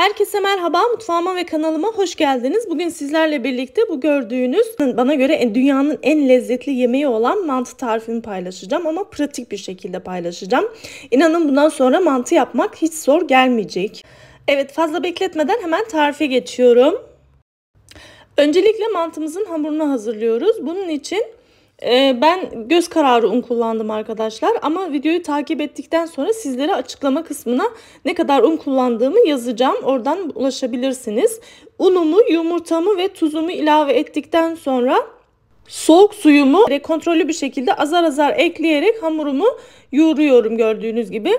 Herkese merhaba, mutfağıma ve kanalıma hoş geldiniz. Bugün sizlerle birlikte bu gördüğünüz bana göre dünyanın en lezzetli yemeği olan mantı tarifini paylaşacağım ama pratik bir şekilde paylaşacağım. İnanın bundan sonra mantı yapmak hiç zor gelmeyecek. Evet fazla bekletmeden hemen tarife geçiyorum. Öncelikle mantımızın hamurunu hazırlıyoruz. Bunun için ee, ben göz kararı un kullandım arkadaşlar ama videoyu takip ettikten sonra sizlere açıklama kısmına ne kadar un kullandığımı yazacağım. Oradan ulaşabilirsiniz. Unumu, yumurtamı ve tuzumu ilave ettikten sonra soğuk suyumu kontrollü bir şekilde azar azar ekleyerek hamurumu yoğuruyorum gördüğünüz gibi.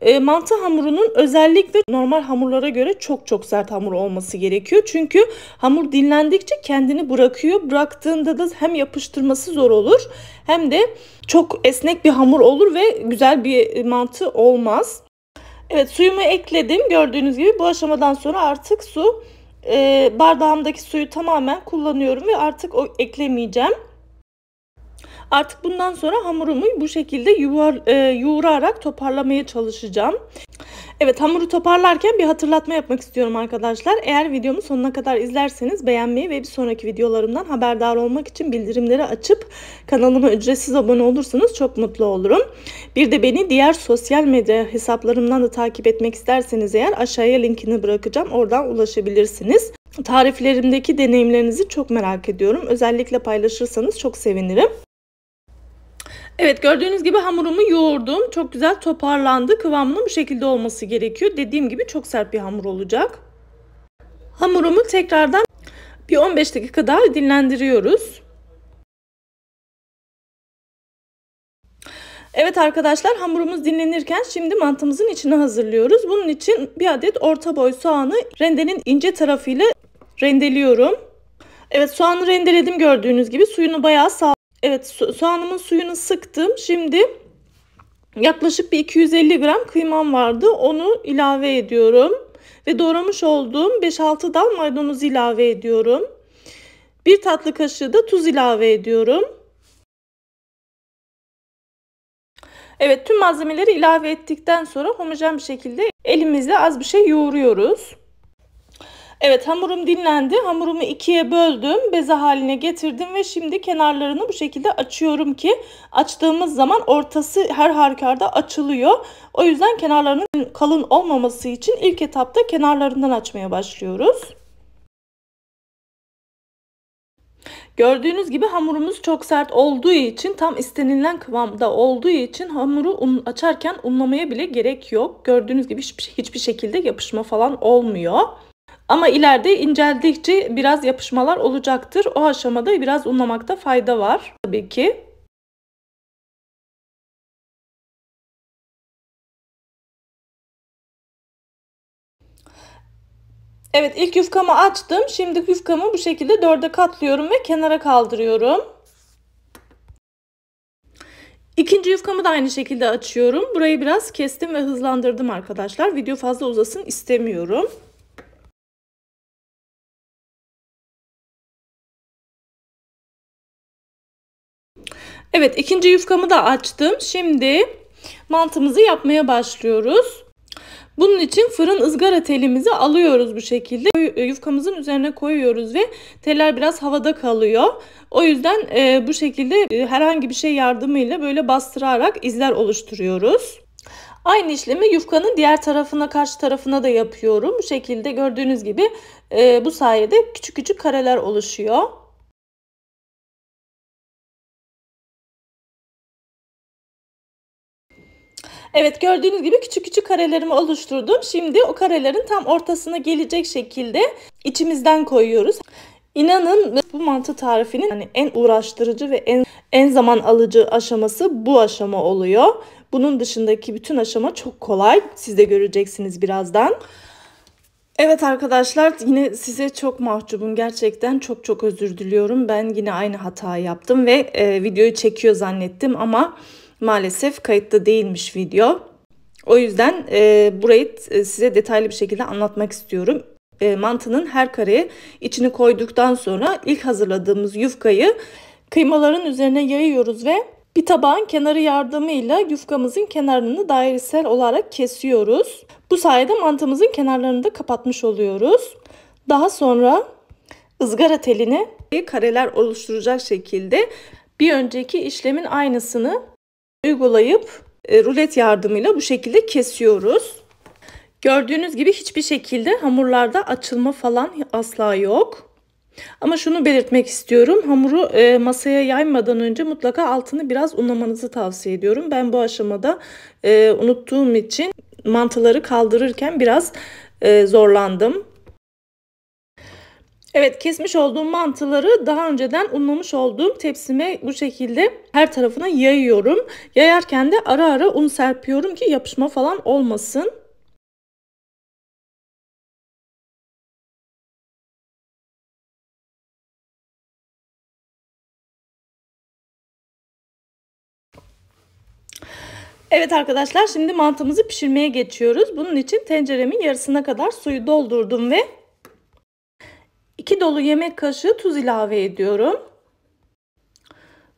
E, mantı hamurunun özellikle normal hamurlara göre çok çok sert hamur olması gerekiyor. Çünkü hamur dinlendikçe kendini bırakıyor. Bıraktığında da hem yapıştırması zor olur hem de çok esnek bir hamur olur ve güzel bir mantı olmaz. Evet suyumu ekledim. Gördüğünüz gibi bu aşamadan sonra artık su e, bardağımdaki suyu tamamen kullanıyorum ve artık o eklemeyeceğim. Artık bundan sonra hamurumu bu şekilde yuvar, e, yoğurarak toparlamaya çalışacağım. Evet hamuru toparlarken bir hatırlatma yapmak istiyorum arkadaşlar. Eğer videomu sonuna kadar izlerseniz beğenmeyi ve bir sonraki videolarımdan haberdar olmak için bildirimleri açıp kanalıma ücretsiz abone olursanız çok mutlu olurum. Bir de beni diğer sosyal medya hesaplarımdan da takip etmek isterseniz eğer aşağıya linkini bırakacağım. Oradan ulaşabilirsiniz. Tariflerimdeki deneyimlerinizi çok merak ediyorum. Özellikle paylaşırsanız çok sevinirim. Evet gördüğünüz gibi hamurumu yoğurdum. Çok güzel toparlandı. Kıvamının bu şekilde olması gerekiyor. Dediğim gibi çok sert bir hamur olacak. Hamurumu tekrardan bir 15 dakika daha dinlendiriyoruz. Evet arkadaşlar hamurumuz dinlenirken şimdi mantımızın içini hazırlıyoruz. Bunun için bir adet orta boy soğanı rendenin ince tarafıyla rendeliyorum. Evet soğanı rendeledim gördüğünüz gibi suyunu bayağı sağ Evet soğanımın suyunu sıktım. Şimdi yaklaşık bir 250 gram kıymam vardı. Onu ilave ediyorum. Ve doğramış olduğum 5-6 dal maydanoz ilave ediyorum. Bir tatlı kaşığı da tuz ilave ediyorum. Evet tüm malzemeleri ilave ettikten sonra homojen bir şekilde elimizle az bir şey yoğuruyoruz. Evet hamurum dinlendi. Hamurumu ikiye böldüm. Beze haline getirdim ve şimdi kenarlarını bu şekilde açıyorum ki açtığımız zaman ortası her harkarda açılıyor. O yüzden kenarlarının kalın olmaması için ilk etapta kenarlarından açmaya başlıyoruz. Gördüğünüz gibi hamurumuz çok sert olduğu için tam istenilen kıvamda olduğu için hamuru un, açarken unlamaya bile gerek yok. Gördüğünüz gibi hiçbir şekilde yapışma falan olmuyor. Ama ileride inceldikçe biraz yapışmalar olacaktır. O aşamada biraz unlamakta fayda var tabii ki. Evet ilk yufkamı açtım. Şimdi yufkamı bu şekilde dörde katlıyorum ve kenara kaldırıyorum. İkinci yufkamı da aynı şekilde açıyorum. Burayı biraz kestim ve hızlandırdım arkadaşlar. Video fazla uzasın istemiyorum. Evet ikinci yufkamı da açtım. Şimdi mantımızı yapmaya başlıyoruz. Bunun için fırın ızgara telimizi alıyoruz bu şekilde. E, yufkamızın üzerine koyuyoruz ve teller biraz havada kalıyor. O yüzden e, bu şekilde e, herhangi bir şey yardımıyla böyle bastırarak izler oluşturuyoruz. Aynı işlemi yufkanın diğer tarafına karşı tarafına da yapıyorum. Bu şekilde gördüğünüz gibi e, bu sayede küçük küçük kareler oluşuyor. Evet gördüğünüz gibi küçük küçük karelerimi oluşturdum. Şimdi o karelerin tam ortasına gelecek şekilde içimizden koyuyoruz. İnanın bu mantı tarifinin hani en uğraştırıcı ve en en zaman alıcı aşaması bu aşama oluyor. Bunun dışındaki bütün aşama çok kolay. Siz de göreceksiniz birazdan. Evet arkadaşlar yine size çok mahcubum gerçekten çok çok özür diliyorum ben yine aynı hatayı yaptım ve e, videoyu çekiyor zannettim ama maalesef kayıtta değilmiş video. O yüzden e, burayı e, size detaylı bir şekilde anlatmak istiyorum. E, mantının her kareye içini koyduktan sonra ilk hazırladığımız yufkayı kıymaların üzerine yayıyoruz ve bir tabağın kenarı yardımıyla yufkamızın kenarını dairesel olarak kesiyoruz. Bu sayede mantımızın kenarlarını da kapatmış oluyoruz. Daha sonra ızgara telini kareler oluşturacak şekilde bir önceki işlemin aynısını uygulayıp e, rulet yardımıyla bu şekilde kesiyoruz. Gördüğünüz gibi hiçbir şekilde hamurlarda açılma falan asla yok. Ama şunu belirtmek istiyorum. Hamuru e, masaya yaymadan önce mutlaka altını biraz unlamanızı tavsiye ediyorum. Ben bu aşamada e, unuttuğum için mantıları kaldırırken biraz e, zorlandım. Evet kesmiş olduğum mantıları daha önceden unlamış olduğum tepsime bu şekilde her tarafına yayıyorum. Yayarken de ara ara un serpiyorum ki yapışma falan olmasın. Evet arkadaşlar şimdi mantımızı pişirmeye geçiyoruz. Bunun için tenceremin yarısına kadar suyu doldurdum ve 2 dolu yemek kaşığı tuz ilave ediyorum.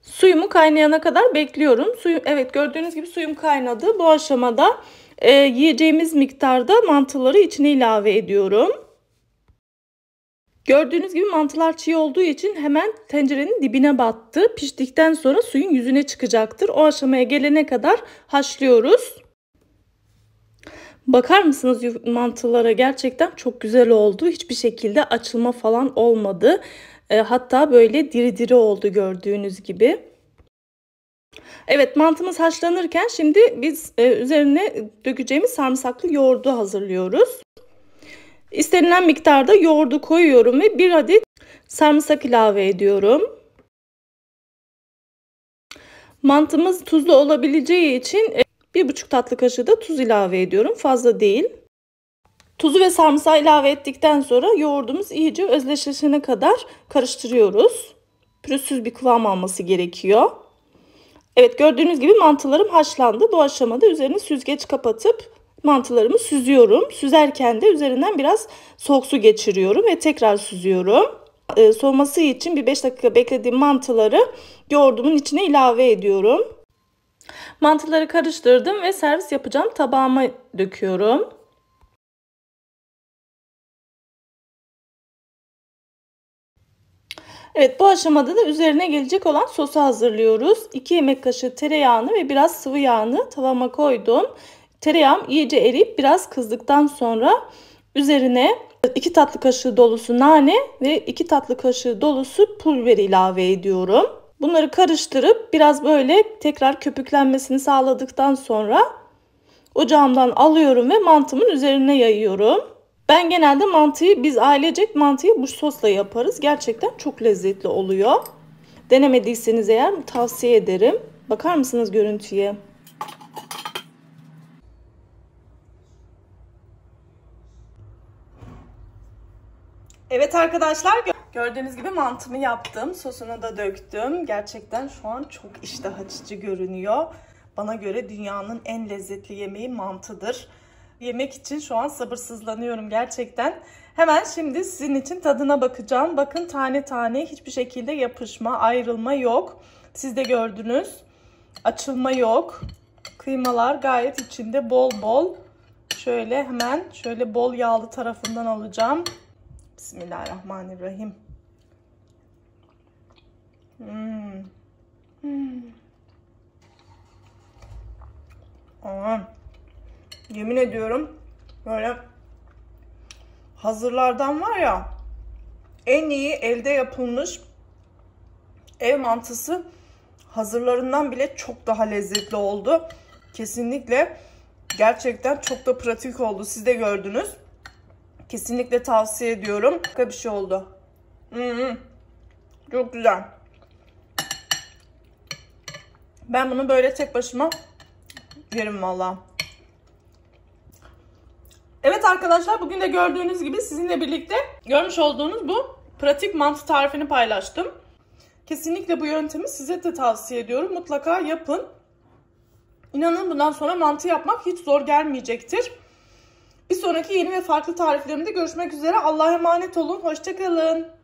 Suyumu kaynayana kadar bekliyorum. Suyu, evet gördüğünüz gibi suyum kaynadı. Bu aşamada e, yiyeceğimiz miktarda mantıları içine ilave ediyorum. Gördüğünüz gibi mantılar çiğ olduğu için hemen tencerenin dibine battı. Piştikten sonra suyun yüzüne çıkacaktır. O aşamaya gelene kadar haşlıyoruz. Bakar mısınız mantılara gerçekten çok güzel oldu. Hiçbir şekilde açılma falan olmadı. E, hatta böyle diri diri oldu gördüğünüz gibi. Evet mantımız haşlanırken şimdi biz e, üzerine dökeceğimiz sarımsaklı yoğurdu hazırlıyoruz. İstenilen miktarda yoğurdu koyuyorum ve bir adet sarımsak ilave ediyorum. Mantımız tuzlu olabileceği için bir buçuk tatlı kaşığı da tuz ilave ediyorum. Fazla değil. Tuzu ve sarımsağı ilave ettikten sonra yoğurdumuz iyice özleşene kadar karıştırıyoruz. Pürüzsüz bir kıvam alması gerekiyor. Evet gördüğünüz gibi mantılarım haşlandı. Bu aşamada üzerine süzgeç kapatıp mantılarımı süzüyorum. Süzerken de üzerinden biraz soğuk su geçiriyorum ve tekrar süzüyorum. Ee, soğuması için bir 5 dakika beklediğim mantıları yoğurdumun içine ilave ediyorum. Mantıları karıştırdım ve servis yapacağım tabağıma döküyorum. Evet bu aşamada da üzerine gelecek olan sosu hazırlıyoruz. 2 yemek kaşığı tereyağını ve biraz sıvı yağını tavama koydum. Tereyağım iyice eriyip biraz kızdıktan sonra üzerine 2 tatlı kaşığı dolusu nane ve 2 tatlı kaşığı dolusu pul biber ilave ediyorum. Bunları karıştırıp biraz böyle tekrar köpüklenmesini sağladıktan sonra ocağımdan alıyorum ve mantımın üzerine yayıyorum. Ben genelde mantıyı biz ailecek mantıyı bu sosla yaparız. Gerçekten çok lezzetli oluyor. Denemediyseniz eğer tavsiye ederim. Bakar mısınız görüntüye? Evet arkadaşlar Gördüğünüz gibi mantımı yaptım. Sosunu da döktüm. Gerçekten şu an çok iştah açıcı görünüyor. Bana göre dünyanın en lezzetli yemeği mantıdır. Yemek için şu an sabırsızlanıyorum gerçekten. Hemen şimdi sizin için tadına bakacağım. Bakın tane tane hiçbir şekilde yapışma, ayrılma yok. Siz de gördünüz. Açılma yok. Kıymalar gayet içinde bol bol. Şöyle hemen şöyle bol yağlı tarafından alacağım. Bismillahirrahmanirrahim. Hmm. Hmm. Aman. Yemin ediyorum böyle hazırlardan var ya en iyi elde yapılmış ev mantısı hazırlarından bile çok daha lezzetli oldu. Kesinlikle gerçekten çok da pratik oldu. Siz de gördünüz. Kesinlikle tavsiye ediyorum. bir şey oldu. Hmm. Çok güzel. Ben bunu böyle tek başıma yerim valla. Evet arkadaşlar bugün de gördüğünüz gibi sizinle birlikte görmüş olduğunuz bu pratik mantı tarifini paylaştım. Kesinlikle bu yöntemi size de tavsiye ediyorum. Mutlaka yapın. İnanın bundan sonra mantı yapmak hiç zor gelmeyecektir. Bir sonraki yeni ve farklı tariflerimde görüşmek üzere. Allah'a emanet olun. Hoşçakalın.